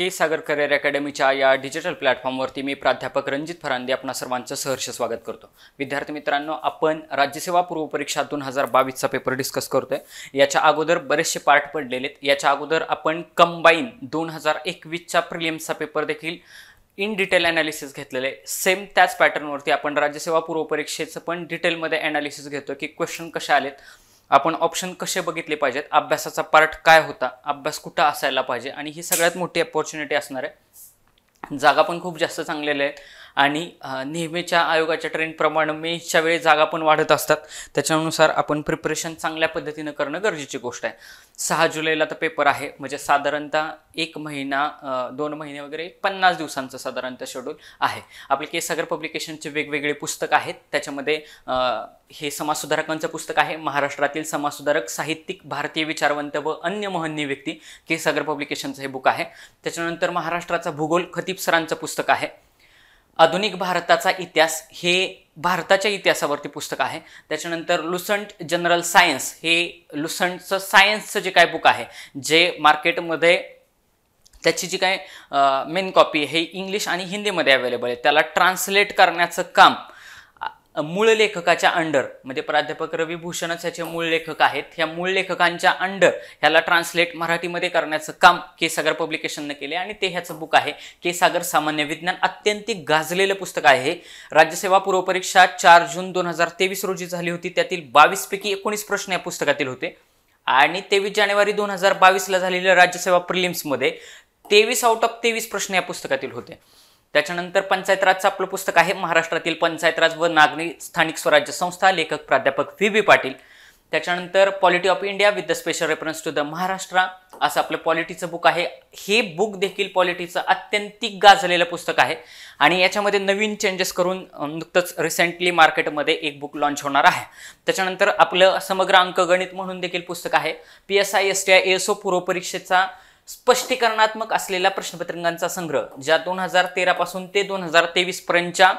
के सागर career अकॅडमीच्या या digital प्लॅटफॉर्मवरती मी प्राध्यापक रणजित फरांदे आपणा सर्वांचं सहर्ष स्वागत करतो विद्यार्थी मित्रांनो आपण राज्यसेवा पूर्वपरीक्षा दोन हजार बावीसचा पेपर डिस्कस करतोय याच्या अगोदर बरेचसे पार्ट पडलेले आहेत याच्या अगोदर आपण कंबाईन दोन हजार एकवीसच्या प्रिलियम्सचा पेपर देखील इन डिटेल ॲनालिसिस घेतलेले आहे सेम त्याच पॅटर्नवरती आपण राज्यसेवा पूर्वपरीक्षेचं पण डिटेलमध्ये ॲनालिसिस घेतो की क्वेश्चन कशा आलेत आपण ऑप्शन कसे बघितले पाहिजेत अभ्यासाचा पार्ट काय होता अभ्यास कुठं असायला पाहिजे आणि ही सगळ्यात मोठी अपॉर्च्युनिटी असणार आहे जागा पण खूप जास्त चांगलेल्या आहेत आणि नेहमीच्या आयोगाच्या ट्रेंडप्रमाणे मेच्या वेळी जागा पण वाढत असतात त्याच्यानुसार आपण प्रिपरेशन चांगल्या पद्धतीनं करणं गरजेची गोष्ट आहे सहा जुलैला तर पेपर आहे म्हणजे साधारणतः एक महिना दोन महिने वगैरे पन्नास दिवसांचं साधारणतः शेड्यूल आहे आपले सागर पब्लिकेशनचे वेगवेगळे पुस्तक आहेत त्याच्यामध्ये हे समाजसुधारकांचं पुस्तक आहे महाराष्ट्रातील समाजसुधारक साहित्यिक भारतीय विचारवंत व अन्य महनीय व्यक्ती सागर पब्लिकेशनचं हे बुक आहे त्याच्यानंतर महाराष्ट्राचा भूगोल खतीप सरांचं पुस्तक आहे आधुनिक भारताचा इतिहास हे भारताच्या इतिहासावरती पुस्तक आहे त्याच्यानंतर लुसंट जनरल सायन्स हे लुसंटचं सायन्सचं जे काय बुक आहे जे मार्केटमध्ये त्याची जी काय मेन कॉपी हे इंग्लिश आणि हिंदीमध्ये अवेलेबल आहे त्याला ट्रान्सलेट करण्याचं काम मूळ लेखकाच्या अंडर म्हणजे प्राध्यापक रवी ह्याचे मूळ लेखक आहेत ह्या मूळ लेखकांच्या अंडर ह्याला ट्रान्सलेट मराठीमध्ये करण्याचं काम के सागर पब्लिकेशननं केले आणि ते ह्याचं बुक आहे के सागर सामान्य विज्ञान अत्यंतिक गाजलेलं पुस्तक आहे राज्यसेवा पूर्वपरीक्षा चार जून दोन हजार तेवीस रोजी झाली होती त्यातील बावीसपैकी एकोणीस प्रश्न या पुस्तकातील होते आणि तेवीस जानेवारी दोन हजार बावीसला झालेल्या राज्यसेवा प्रिलिम्समध्ये तेवीस आउट ऑफ तेवीस प्रश्न या पुस्तकातील होते त्याच्यानंतर पंचायत राजचं आपलं पुस्तक आहे महाराष्ट्रातील पंचायत राज व नागरी स्थानिक स्वराज्य संस्था लेखक प्राध्यापक व्ही बी पाटील त्याच्यानंतर polity of India with the special reference to the Maharashtra असं आपलं पॉलिटीचं बुक आहे हे बुक देखील पॉलिटीचं अत्यंतिक गाजलेलं पुस्तक आहे आणि याच्यामध्ये नवीन चेंजेस करून नुकतंच रिसेंटली मार्केटमध्ये एक बुक लॉन्च होणार आहे त्याच्यानंतर आपलं समग्र अंकगणित म्हणून देखील पुस्तक आहे P S I S T I S O पूर्वपरीक्षेचा स्पष्टीकरणात्मक असलेल्या प्रश्नपत्रिकांचा संग्रह ज्या दोन हजार तेरापासून ते दोन हजार तेवीस पर्यंतच्या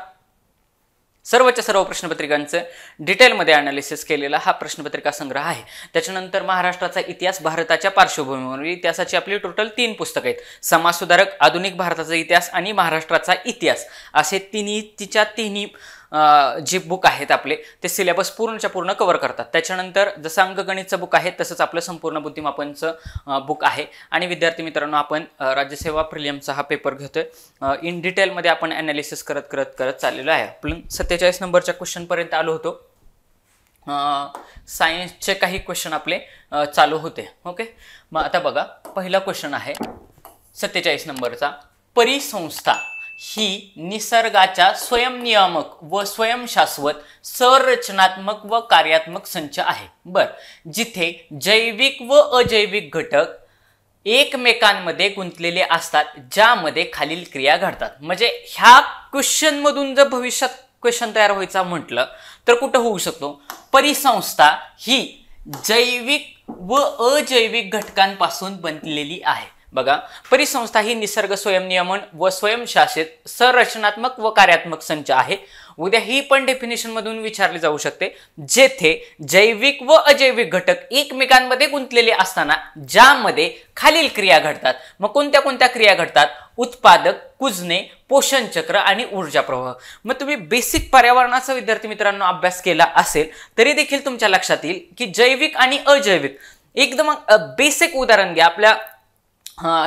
सर्वच्या सर्व प्रश्नपत्रिकांचं डिटेलमध्ये अनालिसिस केलेला हा प्रश्नपत्रिका संग्रह आहे त्याच्यानंतर महाराष्ट्राचा इतिहास भारताच्या पार्श्वभूमीवर इतिहासाची आपली टोटल तीन पुस्तकं आहेत समाजसुधारक आधुनिक भारताचा इतिहास आणि महाराष्ट्राचा इतिहास असे तिन्ही तिच्या तिन्ही जे बुक आहेत आपले ते सिलेबस पूर्णच्या पूर्ण कवर करतात त्याच्यानंतर जसं अंकगणितचं बुक आहे तसंच आपलं संपूर्ण बुद्धिमापनचं बुक आहे आणि विद्यार्थी मित्रांनो आपण राज्यसेवा प्रिलियमचा हा पेपर घेतोय इन डिटेलमध्ये आपण ॲनालिसिस करत करत करत चाललेलो आहे आपण सत्तेचाळीस नंबरच्या क्वेश्चनपर्यंत आलो होतो सायन्सचे काही क्वेश्चन आपले चालू होते ओके मग आता बघा पहिला क्वेश्चन आहे सत्तेचाळीस नंबरचा परिसंस्था ही निसर्गाच्या स्वयंनियामक व स्वयंशाश्वत संरचनात्मक व कार्यात्मक संच आहे बर जिथे जैविक व अजैविक घटक एकमेकांमध्ये गुंतलेले असतात ज्यामध्ये खालील क्रिया घडतात म्हणजे ह्या क्वेश्चनमधून जर भविष्यात क्वेश्चन तयार व्हायचा म्हटलं तर कुठं होऊ शकतो परिसंस्था ही जैविक व अजैविक घटकांपासून बनलेली आहे बघा परिसंस्था ही निसर्ग स्वयंनियमन व स्वयंशासित संरचनात्मक व कार्यात्मक संच आहे उद्या ही पण डेफिनेशन मधून विचारली जाऊ शकते जेथे जैविक व अजैविक घटक एकमेकांमध्ये गुंतलेले असताना ज्यामध्ये खालील क्रिया घडतात मग कोणत्या कोणत्या क्रिया घडतात उत्पादक कुजणे पोषण चक्र आणि ऊर्जा प्रवाह मग तुम्ही बेसिक पर्यावरणाचा विद्यार्थी मित्रांनो अभ्यास केला असेल तरी देखील तुमच्या लक्षात येईल की जैविक आणि अजैविक एकदम बेसिक उदाहरण घ्या आपल्या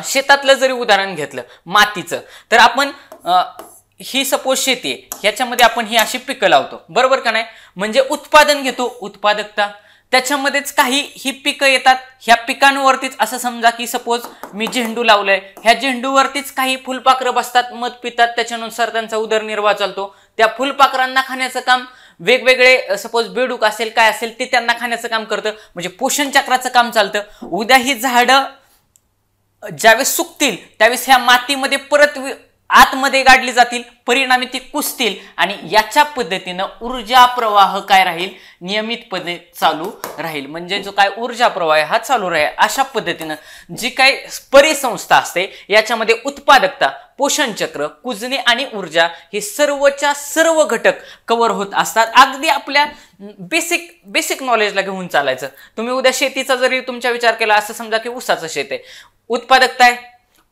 शेतातलं जरी उदाहरण घेतलं मातीचं तर आपण ही सपोज शेती आहे ह्याच्यामध्ये आपण ही अशी पिकं लावतो बरोबर का नाही म्हणजे उत्पादन घेतो उत्पादकता त्याच्यामध्येच काही ही पिकं येतात ह्या पिकांवरतीच असं समजा की सपोज मी झेंडू लावलंय ह्या झेंडूवरतीच काही फुलपाखरं बसतात मध पितात त्याच्यानुसार त्यांचा उदरनिर्वाह चालतो त्या फुलपाखरांना खाण्याचं काम वेगवेगळे सपोज बेडूक असेल काय असेल ते त्यांना खाण्याचं काम करतं म्हणजे पोषण चक्राचं काम चालतं उद्या ही झाडं ज्यावेळेस सुकतील त्यावेळेस ह्या मातीमध्ये परत आतमध्ये गाडली जातील परिणामी ती कुसतील आणि याच्या पद्धतीनं ऊर्जा प्रवाह काय राहील नियमितपणे चालू राहील म्हणजे जो काय ऊर्जा प्रवाह हा चालू राहील अशा पद्धतीनं जी काय परिसंस्था असते याच्यामध्ये उत्पादकता पोषण चक्र कुजणे आणि ऊर्जा हे सर्वच्या सर्व घटक कव्हर होत असतात अगदी आपल्या बेसिक बेसिक नॉलेजला घेऊन चालायचं तुम्ही उद्या शेतीचा जरी तुमचा विचार केला असं समजा की ऊसाचं शेत आहे उत्पादकता आहे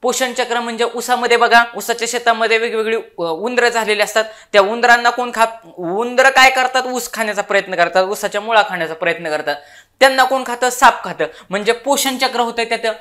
पोषण चक्र म्हणजे ऊसामध्ये बघा ऊसाच्या शेतामध्ये वेगवेगळी उंदरं झालेली असतात त्या उंदरांना कोण खा उंदरं काय करतात ऊस खाण्याचा प्रयत्न करतात ऊसाच्या मुळा खाण्याचा प्रयत्न करतात त्यांना कोण खातं साप खातं म्हणजे पोषण चक्र होतं त्यात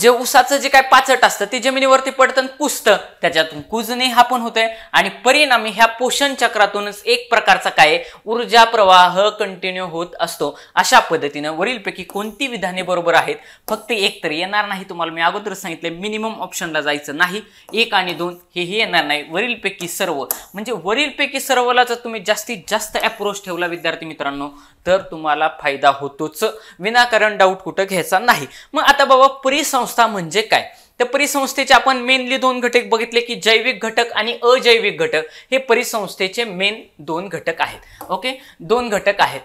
जे उसाचं जे काय पाचट असतं ते जमिनीवरती पडतं कुसतं त्याच्यातून कुजणे हा पण होतंय आणि परिणामी ह्या पोषण चक्रातूनच एक प्रकारचा काय ऊर्जा प्रवाह कंटिन्यू होत असतो अशा पद्धतीनं वरीलपैकी कोणती विधाने बरोबर आहेत फक्त एक तर येणार नाही तुम्हाला मी अगोदर सांगितलं मिनिमम ऑप्शनला जायचं नाही एक आणि दोन हेही येणार नाही वरीलपैकी सर्व म्हणजे वरीलपैकी सर्वला जर तुम्ही जास्तीत जास्त अप्रोच ठेवला विद्यार्थी मित्रांनो तर तुम्हाला फायदा होतोच विनाकारण डाऊट कुठं घ्यायचा नाही मग आता बाबा परिस परिसंस्था म्हणजे काय तर परिसंस्थेचे आपण मेनली दोन घटक बघितले की जैविक घटक आणि अजैविक घटक हे परिसंस्थेचे मेन दोन घटक आहेत ओके दोन घटक आहेत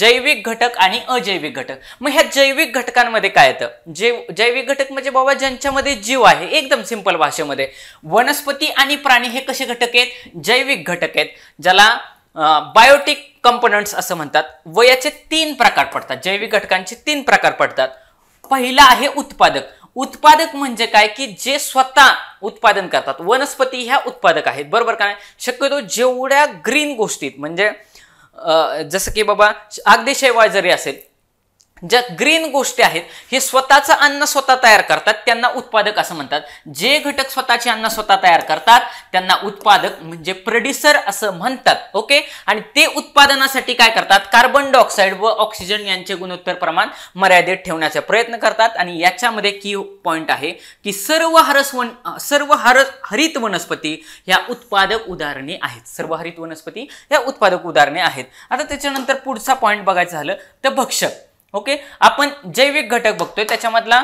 जैविक घटक आणि अजैविक घटक मग ह्या जैविक घटकांमध्ये काय येतं जैव जैविक घटक म्हणजे बाबा ज्यांच्यामध्ये जीव आहे एकदम सिंपल भाषेमध्ये वनस्पती आणि प्राणी हे कसे घटक आहेत जैविक घटक आहेत ज्याला बायोटिक कंपोनंट्स असं म्हणतात व याचे तीन प्रकार पडतात जैविक घटकांचे तीन प्रकार पडतात पहिला आहे उत्पादक उत्पादक म्हणजे काय की जे स्वतः उत्पादन करतात वनस्पती ह्या उत्पादक आहेत बरोबर काय शक्यतो जेवढ्या ग्रीन गोष्टीत म्हणजे जसं की बाबा अगदी शेवाळ जरी असेल ज्या ग्रीन गोष्टी आहेत हे स्वतःचं अन्न स्वतः तयार करतात त्यांना उत्पादक असं म्हणतात जे घटक स्वतःचे अन्न स्वतः तयार करतात त्यांना उत्पादक म्हणजे प्रोड्युसर असं म्हणतात ओके आणि ते उत्पादनासाठी काय करतात कार्बन डायऑक्साईड व ऑक्सिजन यांचे गुणोत्तर प्रमाण मर्यादित ठेवण्याचा प्रयत्न करतात आणि याच्यामध्ये की पॉइंट आहे की सर्व हरस वन सर्व हर हरित वनस्पती ह्या उत्पादक उदाहरणे आहेत सर्व हरित वनस्पती या उत्पादक उदाहरणे आहेत आता त्याच्यानंतर पुढचा पॉईंट बघायचं झालं तर भक्षक ओके आपण जैविक घटक बघतोय त्याच्यामधला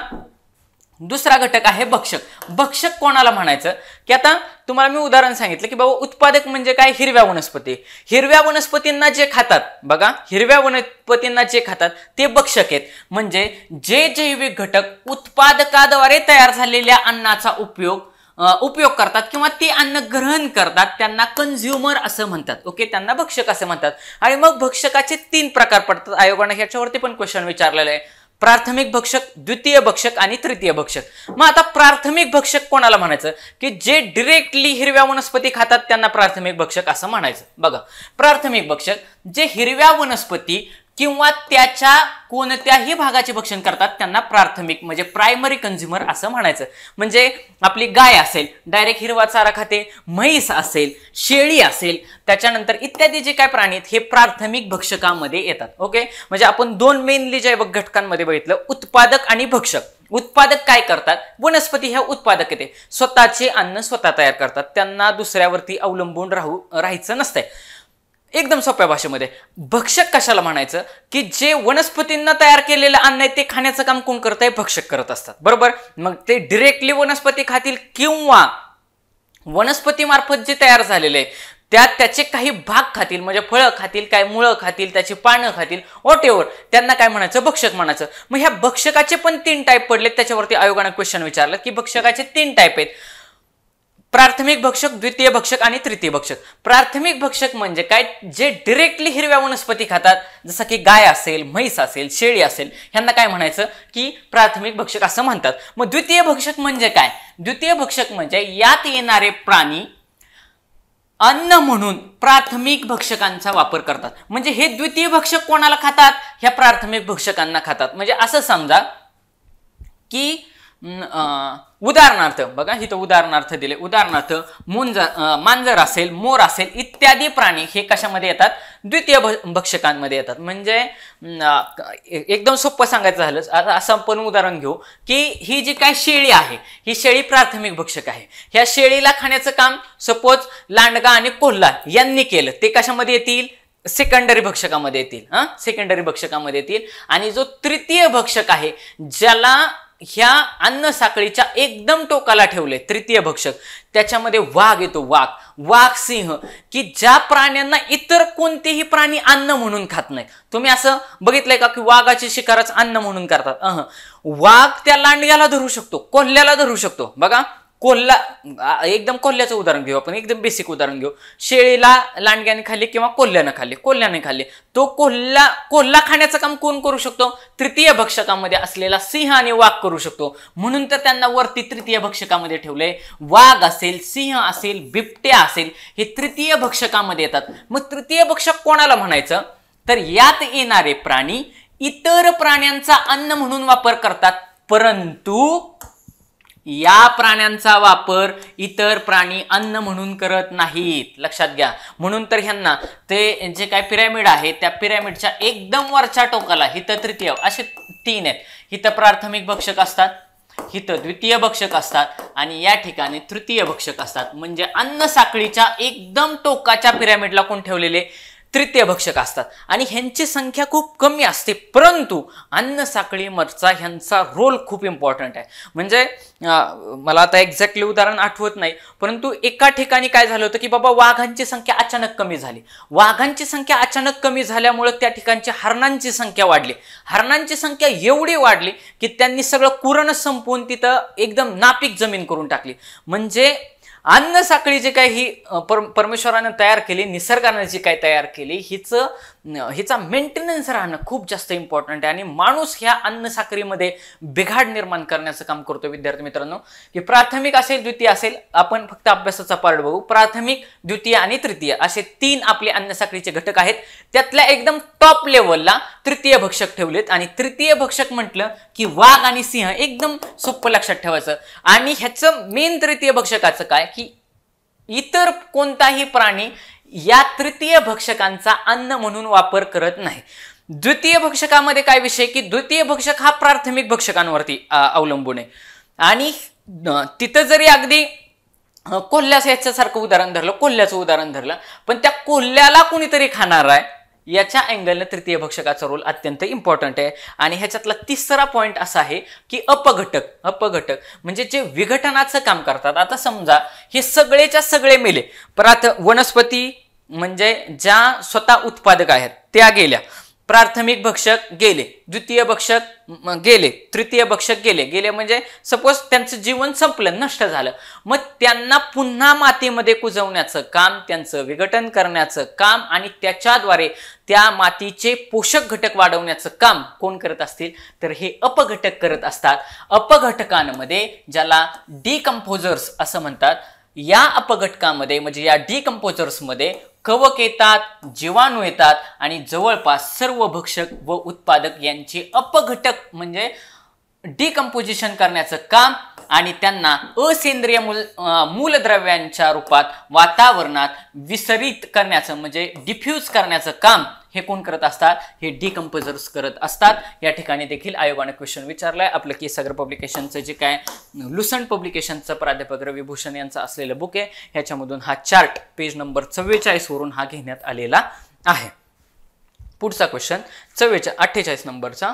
दुसरा घटक आहे भक्षक भक्षक कोणाला म्हणायचं की आता तुम्हाला मी उदाहरण सांगितलं की बाबा उत्पादक म्हणजे काय हिरव्या वनस्पती हिरव्या वनस्पतींना जे खातात बघा हिरव्या वनस्पतींना जे खातात ते भक्षक आहेत म्हणजे जे जैविक घटक उत्पादकाद्वारे तयार झालेल्या अन्नाचा उपयोग उपयोग करतात किंवा ते अन्न ग्रहण करतात त्यांना कन्झ्युमर असं म्हणतात ओके त्यांना भक्षक असं म्हणतात आणि मग भक्षकाचे तीन प्रकार पडतात आयोगाने ह्याच्यावरती पण क्वेश्चन विचारलेलं आहे प्राथमिक भक्षक द्वितीय भक्षक आणि तृतीय भक्षक मग आता प्राथमिक भक्षक कोणाला म्हणायचं की जे डिरेक्टली हिरव्या वनस्पती खातात त्यांना प्राथमिक भक्षक असं म्हणायचं बघा प्राथमिक भक्षक जे हिरव्या वनस्पती किंवा त्याच्या कोणत्याही भागाचे भक्षण करतात त्यांना प्राथमिक म्हणजे प्रायमरी कन्झ्युमर असं म्हणायचं म्हणजे आपली गाय असेल डायरेक्ट हिरवा चारा खाते म्हैस असेल शेळी असेल त्याच्यानंतर इत्यादी जे काय प्राणी आहेत हे प्राथमिक भक्षकामध्ये येतात ओके म्हणजे आपण दोन मेनली जे घटकांमध्ये बघितलं उत्पादक आणि भक्षक उत्पादक काय करतात वनस्पती ह्या उत्पादक येते स्वतःचे अन्न स्वतः तयार करतात त्यांना दुसऱ्यावरती अवलंबून राहू राहायचं नसतंय एकदम सोप्या भाषेमध्ये भक्षक कशाला म्हणायचं की जे वनस्पतींना तयार केलेलं अन्न आहे ते खाण्याचं काम कोण करत आहे भक्षक करत असतात बरोबर मग ते डिरेक्टली वनस्पती खातील किंवा वनस्पतीमार्फत जे तयार झालेले आहे त्यात त्याचे काही भाग खातील म्हणजे फळं खातील काय मुळं खातील त्याची पानं खातील वॉट एव्हर त्यांना काय म्हणायचं भक्षक म्हणायचं मग ह्या भक्षकाचे पण तीन टाईप पडलेत त्याच्यावरती आयोगानं क्वेश्चन विचारलं की भक्षकाचे तीन टाईप आहेत प्राथमिक भक्षक द्वितीय भक्षक आणि तृतीय भक्षक प्राथमिक भक्षक म्हणजे काय जे डिरेक्टली हिरव्या वनस्पती खातात जसं की गाय असेल म्हैस असेल शेळी असेल ह्यांना काय म्हणायचं की प्राथमिक भक्षक असं म्हणतात मग द्वितीय भक्षक म्हणजे काय द्वितीय भक्षक म्हणजे यात येणारे प्राणी अन्न म्हणून प्राथमिक भक्षकांचा वापर करतात म्हणजे हे द्वितीय भक्षक कोणाला खातात ह्या प्राथमिक भक्षकांना खातात म्हणजे असं समजा की उदाहरणार्थ बघा इथं उदाहरणार्थ दिले उदाहरणार्थ मुंजर मांजर असेल मोर असेल इत्यादी प्राणी हे कशामध्ये येतात द्वितीय भक्षकांमध्ये येतात म्हणजे एकदम सोपं सांगायचं झालं असं आपण उदाहरण घेऊ की ही जी काय शेळी आहे ही शेळी प्राथमिक भक्षक आहे ह्या शेळीला खाण्याचं काम सपोज लांडगा आणि कोल्हा यांनी केलं ते कशामध्ये येतील सेकंडरी भक्षकामध्ये येतील हां सेकंडरी भक्षकामध्ये येतील आणि जो तृतीय भक्षक आहे ज्याला ह्या अन्न साखळीच्या एकदम टोकाला ठेवले तृतीय भक्षक त्याच्यामध्ये वाघ येतो वाघ वाघ सिंह की ज्या प्राण्यांना इतर कोणतेही प्राणी अन्न म्हणून खात नाही तुम्ही असं बघितलंय का की वाघाची शिकारच अन्न म्हणून करतात अह वाघ त्या लांडग्याला धरू शकतो कोल्ह्याला धरू शकतो बघा कोल्हा एकदम कोल्ह्याचं उदाहरण घेऊ आपण एकदम बेसिक उदाहरण घेऊ शेळीला लांडग्याने खाल्ली किंवा कोल्ह्यानं खाल्ली कोल्ह्याने खाल्ली तो कोल्हा कोल्हा खाण्याचं काम कोण करू शकतो तृतीय भक्षकामध्ये असलेला सिंह आणि वाघ करू शकतो म्हणून तर त्यांना वरती तृतीय भक्षकामध्ये ठेवलंय वाघ असेल सिंह असेल बिबट्या असेल हे तृतीय भक्षकामध्ये येतात मग तृतीय भक्षक कोणाला म्हणायचं तर यात येणारे प्राणी इतर प्राण्यांचा अन्न म्हणून वापर करतात परंतु या प्राण्यांचा वापर इतर प्राणी अन्न म्हणून करत नाहीत लक्षात घ्या म्हणून तर ह्यांना ते जे काय पिरॅमिड आहे त्या पिरॅमिडच्या एकदम वरच्या टोकाला हित तृतीय असे तीन आहेत हित प्राथमिक भक्षक असतात हित द्वितीय भक्षक असतात आणि या ठिकाणी तृतीय भक्षक असतात म्हणजे अन्न साखळीच्या एकदम टोकाच्या पिरॅमिडला कोण ठेवलेले तृतीय भक्षक असतात आणि ह्यांची संख्या खूप कमी असते परंतु अन्न साखळी मरचा ह्यांचा रोल खूप इम्पॉर्टंट आहे म्हणजे मला आता एक्झॅक्टली उदाहरण आठवत नाही परंतु एका ठिकाणी काय झालं होतं की बाबा वाघांची संख्या अचानक कमी झाली वाघांची संख्या अचानक कमी झाल्यामुळे त्या ठिकाणची हरणांची संख्या वाढली हरणांची संख्या एवढी वाढली की त्यांनी सगळं कुरणं संपवून तिथं एकदम नापीक जमीन करून टाकली म्हणजे अन्न साखळी जी काही ही परमेश्वरानं तयार केली निसर्गानं जी काय तयार केली हिचं हिचा मेंटेनन्स राहणं खूप जास्त इम्पॉर्टंट आहे आणि माणूस ह्या साखरीमध्ये बिघाड निर्माण करण्याचं काम करतो विद्यार्थी मित्रांनो की प्राथमिक असेल द्वितीय असेल आपण फक्त अभ्यासाचा पार्ट बघू प्राथमिक द्वितीय आणि तृतीय असे तीन आपले साखरीचे घटक आहेत त्यातल्या एकदम टॉप लेवलला तृतीय भक्षक ठेवलेत आणि तृतीय भक्षक म्हटलं की वाघ आणि सिंह एकदम सोपं लक्षात ठेवायचं आणि ह्याचं मेन तृतीय भक्षकाचं काय की इतर कोणताही प्राणी या तृतीय भक्षकांचा अन्न म्हणून वापर करत नाही द्वितीय भक्षकामध्ये काय विषय की द्वितीय भक्षक हा प्राथमिक भक्षकांवरती अवलंबून आहे आणि तिथं जरी अगदी कोल्ह्याचं याच्यासारखं उदाहरण धरलं कोल्ह्याचं उदाहरण धरलं पण त्या कोल्ह्याला कुणीतरी खाणार आहे याच्या अँगलनं तृतीय भक्षकाचा रोल अत्यंत इम्पॉर्टंट आहे आणि ह्याच्यातला तिसरा पॉईंट असा आहे की अपघटक अपघटक म्हणजे जे विघटनाचं काम करतात आता समजा हे सगळेच्या सगळे मेले परत वनस्पती म्हणजे ज्या स्वतः उत्पादक आहेत त्या गेल्या प्राथमिक भक्षक गेले द्वितीय भक्षक गेले तृतीय भक्षक गेले गेले म्हणजे सपोज त्यांचं जीवन संपलं नष्ट झालं मग त्यांना पुन्हा मातीमध्ये कुजवण्याचं काम त्यांचं विघटन करण्याचं काम आणि त्याच्याद्वारे त्या मातीचे पोषक घटक वाढवण्याचं काम कोण करत असतील तर हे अपघटक करत असतात अपघटकांमध्ये ज्याला डिकम्पोजर्स असं म्हणतात या अपघटकामध्ये म्हणजे या डिकम्पोजर्समध्ये कवक येतात जीवाणू येतात आणि जवळपास सर्व भक्षक व उत्पादक यांचे अपघटक म्हणजे डिकम्पोजिशन करण्याचं काम आणि त्यांना असेंद्रिय मूल मूलद्रव्यांच्या रूपात वातावरणात विसरित करण्याचं म्हणजे डिफ्यूज करण्याचं काम हे कोण करत असतात हे डिकम्पोजर्स करत असतात या ठिकाणी देखील आयोगाने क्वेश्चन विचारलाय आपलं की सगर पब्लिकेशनचं जे काय लुसंट पब्लिकेशनचं प्राध्यापक रविभूषण यांचं असलेलं बुक आहे ह्याच्यामधून हा चार्ट पेज नंबर चव्वेचाळीस वरून हा घेण्यात आलेला आहे पुढचा क्वेश्चन चव्वेचाळीस अठ्ठेचाळीस नंबरचा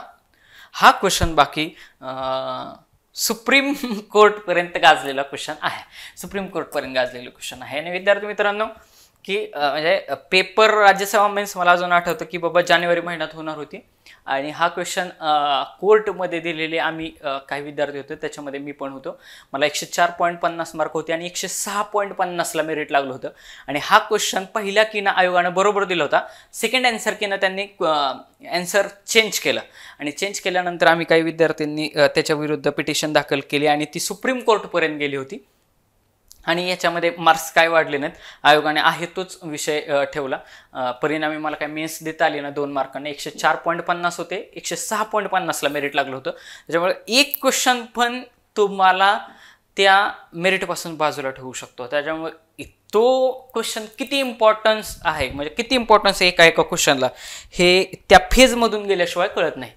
हा क्वेश्चन बाकी सुप्रीम कोर्टपर्यंत गाजलेला क्वेश्चन आहे सुप्रीम कोर्टपर्यंत गाजलेला क्वेश्चन आहे आणि विद्यार्थी मित्रांनो की म्हणजे पेपर राज्यसभा मीन्स मला अजून आठवतं की बाबा जानेवारी महिन्यात होणार होती आणि हा क्वेश्चन कोर्टमध्ये दिलेले आम्ही काही विद्यार्थी होते त्याच्यामध्ये मी पण होतो मला एकशे चार पॉईंट पन्नास मार्क होते आणि एकशे सहा पॉईंट पन्नासला मेरिट लागलं होतं आणि हा क्वेश्चन पहिल्या किना आयोगानं बरोबर दिला होता सेकंड अँसर ना त्यांनी अँसर चेंज केलं आणि चेंज केल्यानंतर आम्ही काही विद्यार्थ्यांनी त्याच्याविरुद्ध पिटिशन दाखल केली आणि ती सुप्रीम कोर्टपर्यंत गेली होती आणि याच्यामध्ये मार्क्स काय वाढले नाहीत आयोगाने आहे तोच विषय ठेवला परिणामी मला काय मेन्स देता आली ना दोन मार्कांना एकशे चार पॉईंट पन्नास होते एकशे सहा पॉईंट पन्नासला मेरिट लागलं होतं त्याच्यामुळे एक क्वेश्चन पण तुम्हाला त्या मेरिटपासून बाजूला ठेवू शकतो त्याच्यामुळे तो क्वेश्चन किती इम्पॉर्टन्स आहे म्हणजे किती इम्पॉर्टन्स आहे एका एका क्वेश्चनला हे त्या फेजमधून गेल्याशिवाय कळत नाही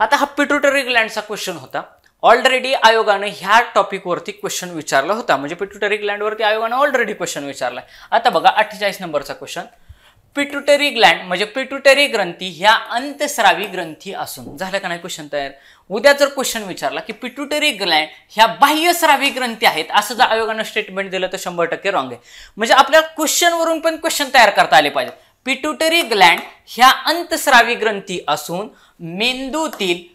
आता हा पिट्रोटरी ग्लँडचा क्वेश्चन होता ऑलरेडी आयोगानं ह्या टॉपिकवरती क्वेश्चन विचारला होता म्हणजे पिट्युटरी ग्लँडवरती आयोगानं ऑलरेडी क्वेश्चन विचारलाय आता बघा अठ्ठेचाळीस नंबरचा क्वेश्चन पिट्युटरी ग्लँड म्हणजे पिट्युटरी ग्रंथी ह्या अंतस्रावी ग्रंथी असून झालं का नाही क्वेश्चन तयार उद्या जर क्वेश्चन विचारला की पिट्युटरी ग्लँड ह्या बाह्यस्रावी ग्रंथी आहेत असं जर आयोगानं स्टेटमेंट दिलं तर शंभर टक्के रॉंग आहे म्हणजे आपल्याला क्वेश्चनवरून पण क्वेश्चन तयार करता आले पाहिजे पिट्युटरी ग्लँड ह्या अंतस्रावी ग्रंथी असून मेंदूतील